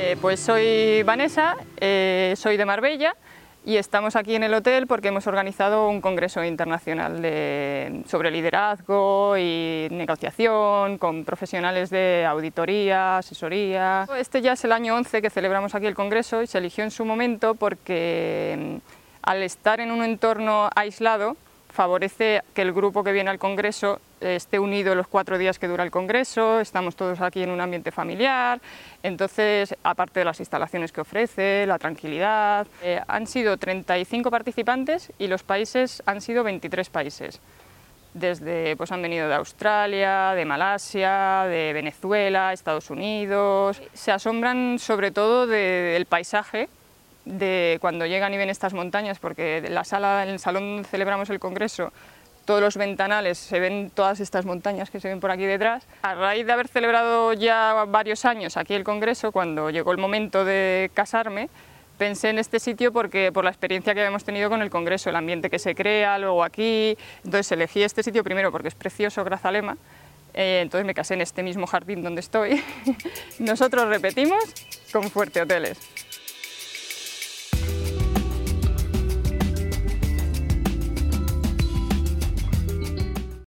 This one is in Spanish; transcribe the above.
Eh, pues soy Vanessa, eh, soy de Marbella y estamos aquí en el hotel porque hemos organizado un congreso internacional sobre liderazgo y negociación con profesionales de auditoría, asesoría. Este ya es el año 11 que celebramos aquí el congreso y se eligió en su momento porque mm, al estar en un entorno aislado favorece que el grupo que viene al congreso esté unido los cuatro días que dura el Congreso, estamos todos aquí en un ambiente familiar, entonces, aparte de las instalaciones que ofrece, la tranquilidad, eh, han sido 35 participantes y los países han sido 23 países. Desde, pues han venido de Australia, de Malasia, de Venezuela, Estados Unidos. Se asombran sobre todo del paisaje de cuando llegan y ven estas montañas, porque la sala, en el salón celebramos el congreso, todos los ventanales se ven todas estas montañas que se ven por aquí detrás. A raíz de haber celebrado ya varios años aquí el Congreso, cuando llegó el momento de casarme, pensé en este sitio porque por la experiencia que habíamos tenido con el Congreso, el ambiente que se crea, luego aquí. Entonces elegí este sitio primero porque es precioso, Grazalema. Eh, entonces me casé en este mismo jardín donde estoy. Nosotros repetimos con Fuerte Hoteles.